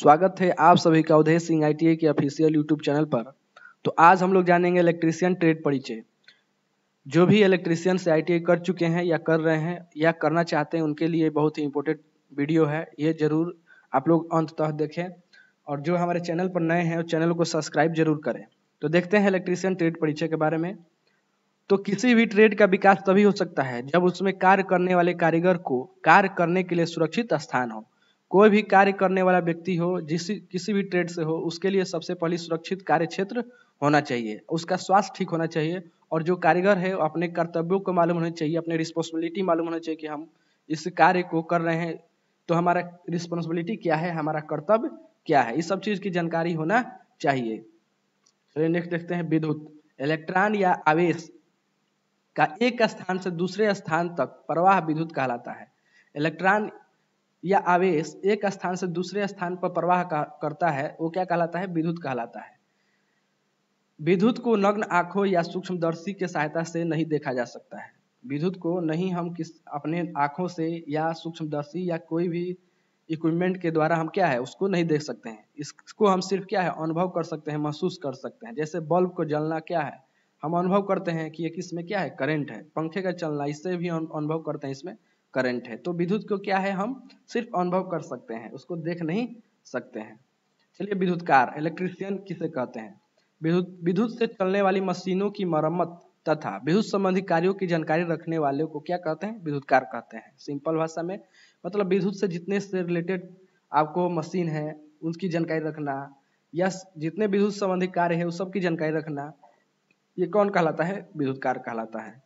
स्वागत है आप सभी का उदय सिंह आई के ऑफिशियल यूट्यूब चैनल पर तो आज हम लोग जानेंगे इलेक्ट्रीशियन ट्रेड परिचय जो भी इलेक्ट्रीशियन से आई कर चुके हैं या कर रहे हैं या करना चाहते हैं उनके लिए बहुत ही इम्पोर्टेंट वीडियो है ये जरूर आप लोग अंत तक देखें और जो हमारे चैनल पर नए हैं चैनल को सब्सक्राइब जरूर करें तो देखते हैं इलेक्ट्रीशियन ट्रेड परिचय के बारे में तो किसी भी ट्रेड का विकास तभी हो सकता है जब उसमें कार्य करने वाले कारीगर को कार्य करने के लिए सुरक्षित स्थान हो कोई भी कार्य करने वाला व्यक्ति हो जिस किसी भी ट्रेड से हो उसके लिए सबसे पहले सुरक्षित कार्य क्षेत्र होना चाहिए उसका स्वास्थ्य ठीक होना चाहिए और जो कारीगर है अपने कर्तव्यों को मालूम होना चाहिए अपने रिस्पॉन्सिबिलिटी मालूम होना चाहिए कि हम इस कार्य को कर रहे हैं तो हमारा रिस्पॉन्सिबिलिटी क्या है हमारा कर्तव्य क्या है इस सब चीज़ की जानकारी होना चाहिए चलिए नेक्स्ट देखते हैं विद्युत इलेक्ट्रॉन या आवेश का एक स्थान से दूसरे स्थान तक प्रवाह विद्युत कहलाता है इलेक्ट्रॉन या आवेश एक स्थान से दूसरे स्थान पर प्रवाह करता है वो क्या कहलाता है विद्युत कहलाता है विद्युत को नग्न आंखों या सूक्ष्मदर्शी के सहायता से नहीं देखा जा सकता है विद्युत को नहीं हम किस अपने आँखों से या सूक्ष्मदर्शी या कोई भी इक्विपमेंट के द्वारा हम क्या है उसको नहीं देख सकते हैं इसको हम सिर्फ क्या है अनुभव कर सकते हैं महसूस कर सकते हैं जैसे बल्ब को जलना क्या है हम अनुभव करते हैं कि ये किस में क्या है करंट है पंखे का चलना इससे भी अनुभव करते हैं इसमें करंट है तो विद्युत को क्या है हम सिर्फ अनुभव कर सकते हैं उसको देख नहीं सकते हैं चलिए विद्युतकार इलेक्ट्रिशियन किसे कहते हैं विद्युत विद्युत से चलने वाली मशीनों की मरम्मत तथा विद्युत संबंधी कार्यों की जानकारी रखने वाले को क्या कहते हैं विद्युतकार कहते हैं सिंपल भाषा में मतलब विद्युत से जितने से रिलेटेड आपको मशीन है उसकी जानकारी रखना या जितने विद्युत संबंधी कार्य है उस सब की जानकारी रखना ये कौन कहलाता है विद्युतकार कहलाता है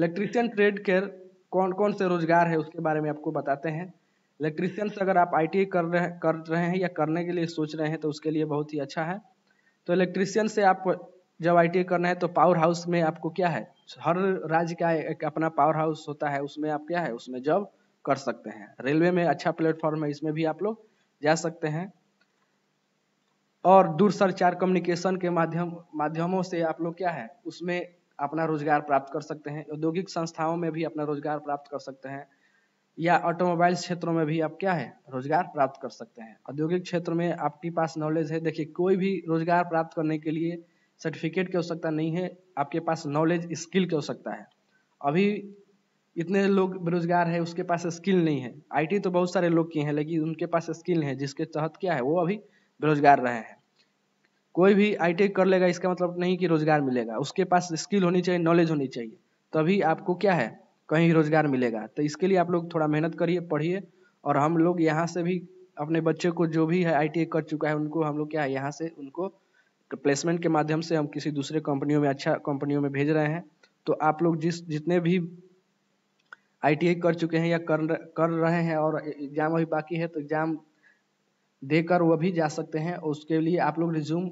इलेक्ट्रीशियन ट्रेड के कौन कौन से रोजगार है उसके बारे में आपको बताते हैं इलेक्ट्रीशियंस अगर आप आई कर रहे कर रहे हैं या करने के लिए सोच रहे हैं तो उसके लिए बहुत ही अच्छा है तो इलेक्ट्रीशियन से आप जब आई टी करना है तो पावर हाउस में आपको क्या है हर राज्य का एक अपना पावर हाउस होता है उसमें आप क्या है उसमें जॉब कर सकते हैं रेलवे में अच्छा प्लेटफॉर्म है इसमें भी आप लोग जा सकते हैं और दूरसंचार कम्युनिकेशन के माध्यम माध्यमों से आप लोग क्या है उसमें अपना रोजगार प्राप्त कर सकते हैं औद्योगिक संस्थाओं में भी अपना रोजगार प्राप्त कर सकते हैं या ऑटोमोबाइल क्षेत्रों में भी आप क्या है रोजगार प्राप्त कर सकते हैं औद्योगिक क्षेत्र में आपके पास नॉलेज है देखिए कोई भी रोजगार प्राप्त करने के लिए सर्टिफिकेट की आवश्यकता नहीं है आपके पास नॉलेज स्किल की आवश्यकता है अभी इतने लोग बेरोजगार है उसके पास स्किल नहीं है आईटी तो बहुत सारे लोग किए हैं लेकिन उनके पास स्किल है जिसके तहत क्या है वो अभी बेरोजगार रहे हैं कोई भी आई e कर लेगा इसका मतलब नहीं कि रोजगार मिलेगा उसके पास स्किल होनी चाहिए नॉलेज होनी चाहिए तभी आपको क्या है कहीं रोजगार मिलेगा तो इसके लिए आप लोग थोड़ा मेहनत करिए पढ़िए और हम लोग यहाँ से भी अपने बच्चे को जो भी है आई e कर चुका है उनको हम लोग क्या है यहाँ से उनको प्लेसमेंट के माध्यम से हम किसी दूसरे कंपनियों में अच्छा कंपनियों में भेज रहे हैं तो आप लोग जिस जितने भी आई e कर चुके हैं या कर कर रहे हैं और एग्ज़ाम अभी बाकी है तो एग्ज़ाम देकर वह भी जा सकते हैं उसके लिए आप लोग रिज्यूम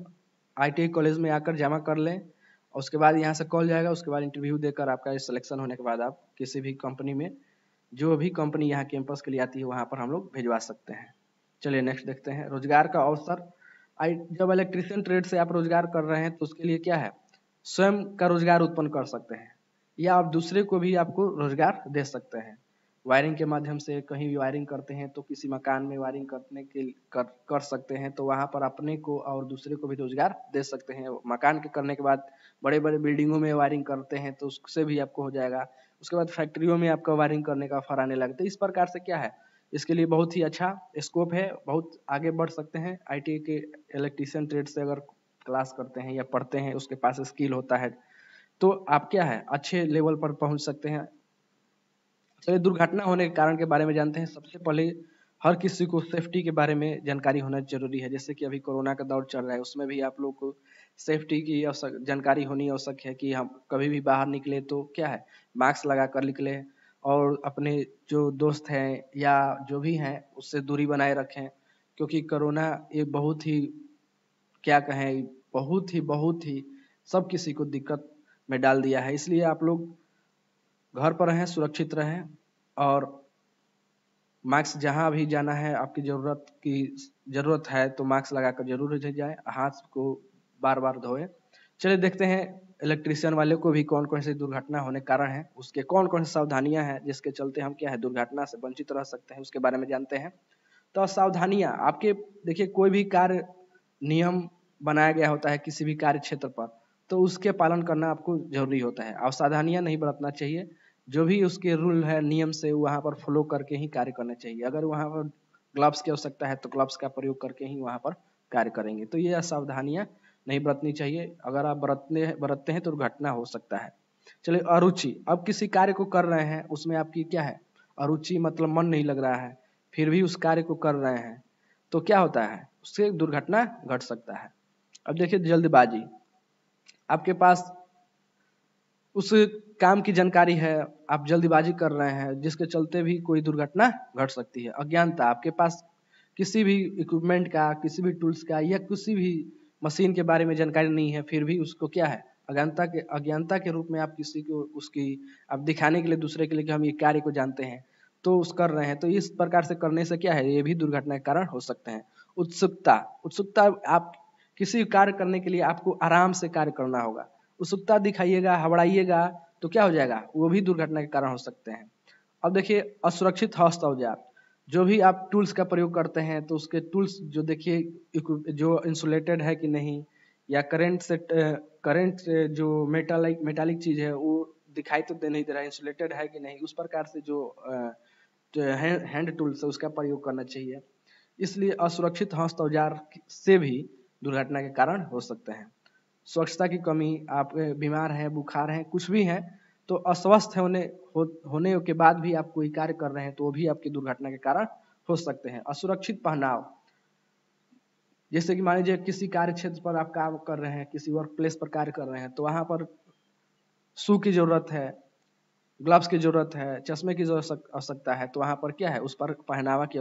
आई कॉलेज में आकर जमा कर लें उसके बाद यहाँ से कॉल जाएगा उसके बाद इंटरव्यू देकर आपका सिलेक्शन होने के बाद आप किसी भी कंपनी में जो भी कंपनी यहाँ कैंपस के लिए आती है वहाँ पर हम लोग भिजवा सकते हैं चलिए नेक्स्ट देखते हैं रोजगार का अवसर आई जब इलेक्ट्रिशियन ट्रेड से आप रोजगार कर रहे हैं तो उसके लिए क्या है स्वयं का रोजगार उत्पन्न कर सकते हैं या आप दूसरे को भी आपको रोजगार दे सकते हैं वायरिंग के माध्यम से कहीं भी वायरिंग करते हैं तो किसी मकान में वायरिंग करने के कर, कर सकते हैं तो वहाँ पर अपने को और दूसरे को भी रोजगार दे सकते हैं मकान के करने के बाद बड़े बड़े बिल्डिंगों में वायरिंग करते हैं तो उससे भी आपको हो जाएगा उसके बाद फैक्ट्रियों में आपका वायरिंग करने का फर आने लगता है इस प्रकार से क्या है इसके लिए बहुत ही अच्छा स्कोप है बहुत आगे बढ़ सकते हैं आई के इलेक्ट्रीशियन ट्रेड से अगर क्लास करते हैं या पढ़ते हैं उसके पास स्किल होता है तो आप क्या है अच्छे लेवल पर पहुंच सकते हैं चलिए दुर्घटना होने के कारण के बारे में जानते हैं सबसे पहले हर किसी को सेफ्टी के बारे में जानकारी होना जरूरी है जैसे कि अभी कोरोना का दौर चल रहा है उसमें भी आप लोग को सेफ्टी की आवश्यक जानकारी होनी आवश्यक है कि हम कभी भी बाहर निकले तो क्या है मास्क लगा कर निकले और अपने जो दोस्त हैं या जो भी हैं उससे दूरी बनाए रखें क्योंकि कोरोना ये बहुत ही क्या कहें बहुत ही बहुत ही सब किसी को दिक्कत में डाल दिया है इसलिए आप लोग घर पर रहें सुरक्षित रहें और मास्क जहां भी जाना है आपकी ज़रूरत की ज़रूरत है तो मास्क लगाकर जरूर जाए हाथ को बार बार धोएं चलिए देखते हैं इलेक्ट्रीशियन वाले को भी कौन कौन सी दुर्घटना होने कारण है उसके कौन कौन सी सावधानियां हैं जिसके चलते हम क्या है दुर्घटना से वंचित रह सकते हैं उसके बारे में जानते हैं तो सावधानियां आपके देखिए कोई भी कार्य नियम बनाया गया होता है किसी भी कार्य क्षेत्र पर तो उसके पालन करना आपको जरूरी होता है अवसावधानियाँ नहीं बरतना चाहिए जो भी उसके रूल है नियम से वहाँ पर फॉलो करके ही कार्य करना चाहिए अगर वहाँ पर ग्लव्स की आवश्यकता है तो ग्लव्स का प्रयोग करके ही वहाँ पर कार्य करेंगे तो ये सावधानियाँ नहीं बरतनी चाहिए अगर आप बरतने बरतते हैं तो दुर्घटना हो सकता है चलिए अरुचि अब किसी कार्य को कर रहे हैं उसमें आपकी क्या है अरुचि मतलब मन नहीं लग रहा है फिर भी उस कार्य को कर रहे हैं तो क्या होता है उससे दुर्घटना घट सकता है अब देखिए जल्दबाजी आपके पास उस काम की जानकारी है आप जल्दीबाजी कर रहे हैं जिसके चलते भी कोई दुर्घटना घट सकती है अज्ञानता आपके पास किसी भी इक्विपमेंट का किसी भी टूल्स का या किसी भी मशीन के बारे में जानकारी नहीं है फिर भी उसको क्या है अज्ञानता के अज्ञानता के रूप में आप किसी को उसकी आप दिखाने के लिए दूसरे के लिए कि हम ये कार्य को जानते हैं तो उस कर रहे हैं तो इस प्रकार से करने से क्या है ये भी दुर्घटना का कारण हो सकते हैं उत्सुकता उत्सुकता आप किसी कार्य करने के लिए आपको आराम से कार्य करना होगा उत्सुकता दिखाइएगा हबड़ाइएगा तो क्या हो जाएगा वो भी दुर्घटना के कारण हो सकते हैं अब देखिए असुरक्षित हस्त औजार जो भी आप टूल्स का प्रयोग करते हैं तो उसके टूल्स जो देखिए जो इंसुलेटेड है कि नहीं या करंट से करंट से जो मेटालिक मेटालिक चीज़ है वो दिखाई तो दे नहीं दे रहा है इंसुलेटेड है कि नहीं उस प्रकार से जो हैंड टूल्स है उसका प्रयोग करना चाहिए इसलिए असुरक्षित हस्त औजार से भी दुर्घटना के कारण हो सकते हैं स्वच्छता की कमी आप बीमार हैं बुखार हैं कुछ भी हैं तो अस्वस्थ होने हो, होने के बाद भी आप कोई कार्य कर रहे हैं तो वो भी आपकी दुर्घटना के कारण हो सकते हैं असुरक्षित पहनाव जैसे कि मान लीजिए किसी कार्य क्षेत्र पर आप काम कर रहे हैं किसी वर्क प्लेस पर कार्य कर रहे हैं तो वहाँ पर शू की जरूरत है ग्लव्स की जरूरत है चश्मे की जरूरत आवश्यकता है तो वहाँ पर क्या है उस पर पहनावा की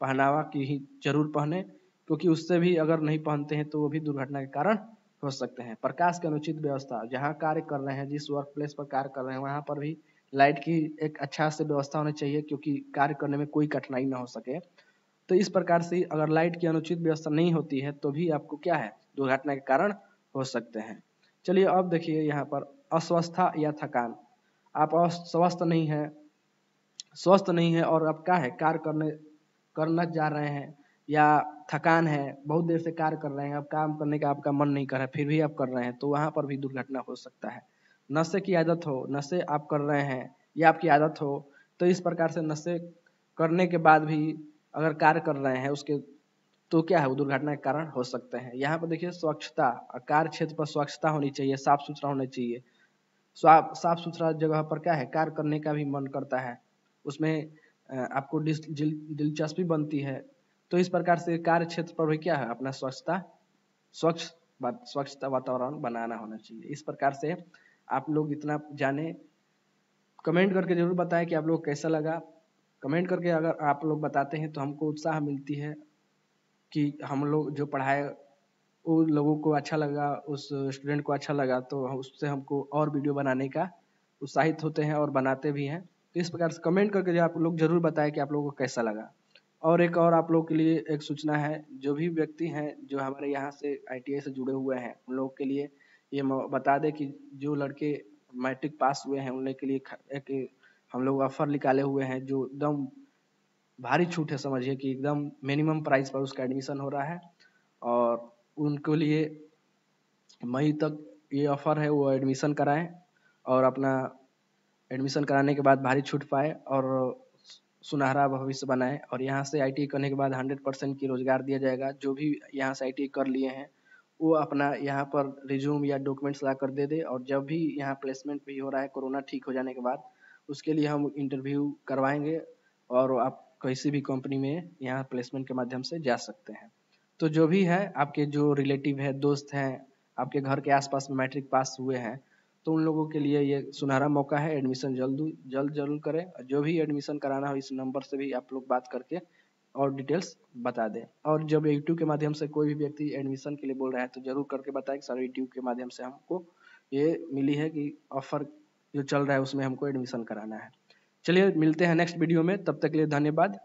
पहनावा की ही जरूर पहने क्योंकि उससे भी अगर नहीं पहनते हैं तो वो भी दुर्घटना के कारण हो सकते हैं प्रकाश की अनुचित व्यवस्था जहाँ कार्य कर रहे हैं जिस वर्क प्लेस पर कार्य कर रहे हैं वहाँ पर भी लाइट की एक अच्छा से व्यवस्था होनी चाहिए क्योंकि कार्य करने में कोई कठिनाई ना हो सके तो इस प्रकार से अगर लाइट की अनुचित व्यवस्था नहीं होती है तो भी आपको क्या है दुर्घटना के कारण हो सकते हैं चलिए अब देखिए यहाँ पर अस्वस्थता या थकान आप अस्वस्थ नहीं है स्वस्थ नहीं है और आप क्या है कार्य करने करना जा रहे हैं या थकान है बहुत देर से कार्य कर रहे हैं अब काम करने का आपका मन नहीं कर रहा फिर भी आप कर रहे हैं तो वहाँ पर भी दुर्घटना हो सकता है नशे की आदत हो नशे आप कर रहे हैं या आपकी आदत हो तो इस प्रकार से नशे करने के बाद भी अगर कार्य कर रहे हैं उसके तो क्या है वो दुर्घटना के कारण हो सकते हैं यहाँ पर देखिए स्वच्छता कार्य क्षेत्र पर स्वच्छता होनी चाहिए साफ सुथरा होना चाहिए साफ सुथरा जगह पर क्या है कार्य करने का भी मन करता है उसमें आपको दिलचस्पी बनती है तो इस प्रकार से कार्य क्षेत्र पर भी क्या है अपना स्वच्छता स्वच्छ स्वच्छता वातावरण बनाना होना चाहिए इस प्रकार से आप लोग इतना जाने कमेंट करके जरूर बताएं कि आप लोग कैसा लगा कमेंट करके अगर आप लोग बताते हैं तो हमको उत्साह मिलती है कि हम लोग जो पढ़ाए वो लोगों को अच्छा लगा उस स्टूडेंट को अच्छा लगा तो उससे हमको और वीडियो बनाने का उत्साहित होते हैं और बनाते भी हैं तो इस प्रकार से कमेंट करके जो आप लोग जरूर बताएं कि आप लोगों को कैसा लगा और एक और आप लोग के लिए एक सूचना है जो भी व्यक्ति हैं जो हमारे यहाँ से आई से जुड़े हुए हैं उन लोग के लिए ये बता दें कि जो लड़के मैट्रिक पास हुए हैं उन लोग के लिए एक हम लोग ऑफर निकाले हुए हैं जो एकदम भारी छूट है समझिए कि एकदम मिनिमम प्राइस पर उसका एडमिशन हो रहा है और उनके लिए मई तक ये ऑफ़र है वो एडमिशन कराएं और अपना एडमिशन कराने के बाद भारी छूट पाए और सुनहरा भविष्य बनाए और यहाँ से आई e करने के बाद हंड्रेड परसेंट की रोज़गार दिया जाएगा जो भी यहाँ से आई e कर लिए हैं वो अपना यहाँ पर रिज्यूम या डॉक्यूमेंट्स ला कर दे दे और जब भी यहाँ प्लेसमेंट भी हो रहा है कोरोना ठीक हो जाने के बाद उसके लिए हम इंटरव्यू करवाएंगे और आप किसी भी कंपनी में यहाँ प्लेसमेंट के माध्यम से जा सकते हैं तो जो भी है आपके जो रिलेटिव है दोस्त हैं आपके घर के आसपास में मैट्रिक पास हुए हैं तो उन लोगों के लिए ये सुनहरा मौका है एडमिशन जल्द जल्द जरूर करें जो भी एडमिशन कराना हो इस नंबर से भी आप लोग बात करके और डिटेल्स बता दें और जब यूट्यूब के माध्यम से कोई भी व्यक्ति एडमिशन के लिए बोल रहा है तो जरूर करके बताएं सर यूट्यूब के माध्यम से हमको ये मिली है कि ऑफर जो चल रहा है उसमें हमको एडमिशन कराना है चलिए मिलते हैं नेक्स्ट वीडियो में तब तक के लिए धन्यवाद